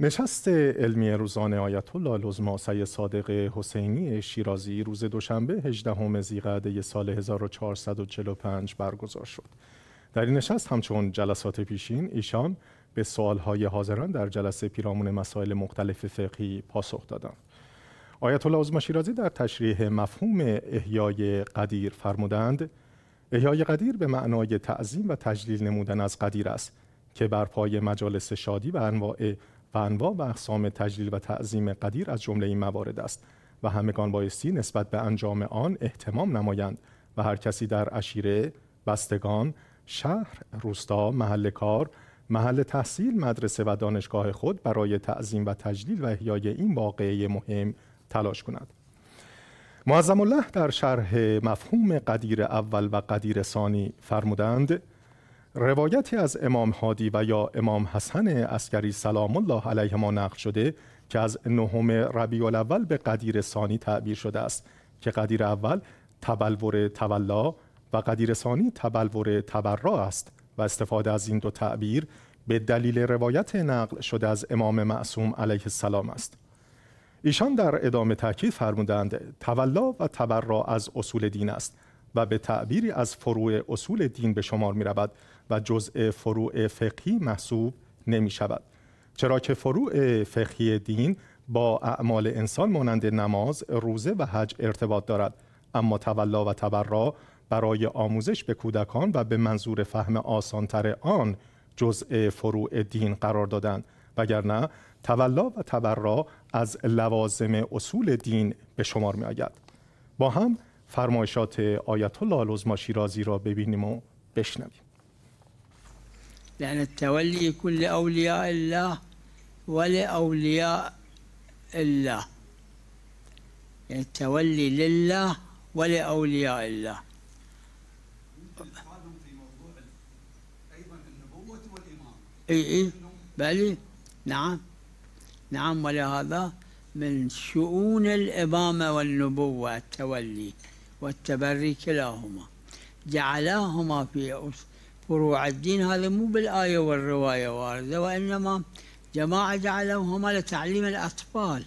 نشست علمی روزانه آیت الله لزما سید صادق حسینی شیرازی روز دوشنبه 18 همه زیقعده سال 1445 برگزار شد. در این نشست همچون جلسات پیشین ایشان به سوالهای حاضران در جلسه پیرامون مسائل مختلف فقهی پاسخ دادند. آیت الله عظما شیرازی در تشریح مفهوم احیای قدیر فرمودند احیای قدیر به معنای تعظیم و تجلیل نمودن از قدیر است که بر پای مجالس شادی و انواع و انواع و اقسام تجلیل و تعظیم قدیر از جمله این موارد است و همگان بایستی نسبت به انجام آن احتمام نمایند و هر کسی در اشیره، بستگان، شهر، روستا، محل کار، محل تحصیل، مدرسه و دانشگاه خود برای تعظیم و تجلیل و احیای این واقعه مهم تلاش کند. معظم الله در شرح مفهوم قدیر اول و قدیر ثانی فرمودند روایتی از امام هادی و یا امام حسن اسکری سلام الله ما نقل شده که از نهم ربیع الاول به قدیر ثانی تعبیر شده است که قدیر اول تبلور تولا و قدیر ثانی تبلور تبرا است و استفاده از این دو تعبیر به دلیل روایت نقل شده از امام معصوم علیه السلام است ایشان در ادامه تاکید فرمودند تولا و تبرا از اصول دین است و به تعبیری از فروع اصول دین به شمار می رود و جزء فروع فقهی محسوب نمی شود چرا که فروع فقهی دین با اعمال انسان مانند نماز، روزه و حج ارتباط دارد اما تولا و تبرا برای آموزش به کودکان و به منظور فهم آسانتر آن جزء فروع دین قرار دادند وگرنه تولا و تبرا از لوازم اصول دین به شمار می آید با هم فرمایشات آیت الله العظما شیرازی را ببینیم و بشنویم لأن التولي کل اولیاء الله ولأولياء الله يعني التولي لله ولأولياء الله اي اي بلي نعم نعم ولهذا من شؤون الإمامة والنبوة التولي والتبري كلاهما جعلاهما في فروع الدين هذا مو بالآية والرواية واردة وإنما جماعة جعلوهما لتعليم الأطفال